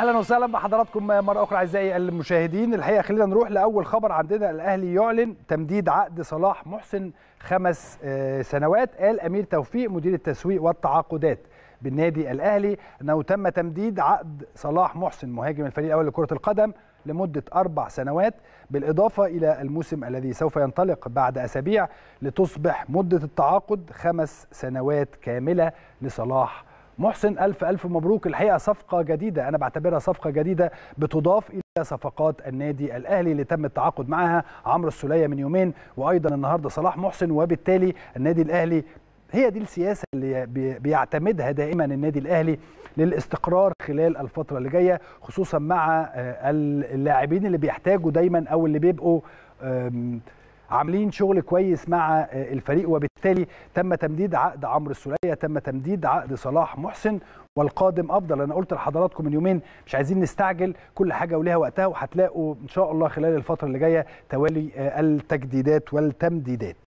اهلا وسهلا بحضراتكم مره اخرى اعزائي المشاهدين الحقيقه خلينا نروح لاول خبر عندنا الاهلي يعلن تمديد عقد صلاح محسن خمس آه، سنوات قال امير توفيق مدير التسويق والتعاقدات بالنادي الاهلي انه تم تمديد عقد صلاح محسن مهاجم الفريق الاول لكره القدم لمده اربع سنوات بالاضافه الى الموسم الذي سوف ينطلق بعد اسابيع لتصبح مده التعاقد خمس سنوات كامله لصلاح محسن محسن ألف ألف مبروك الحقيقة صفقة جديدة أنا بعتبرها صفقة جديدة بتضاف إلى صفقات النادي الأهلي اللي تم التعاقد معها عمرو السولية من يومين وأيضا النهاردة صلاح محسن وبالتالي النادي الأهلي هي دي السياسة اللي بيعتمدها دائما النادي الأهلي للاستقرار خلال الفترة اللي جاية خصوصا مع آه، اللاعبين اللي بيحتاجوا دايما أو اللي بيبقوا عاملين شغل كويس مع الفريق وبالتالي تم تمديد عقد عمرو السوليه تم تمديد عقد صلاح محسن والقادم افضل انا قلت لحضراتكم من يومين مش عايزين نستعجل كل حاجه وليها وقتها وهتلاقوا ان شاء الله خلال الفتره اللي جايه توالي التجديدات والتمديدات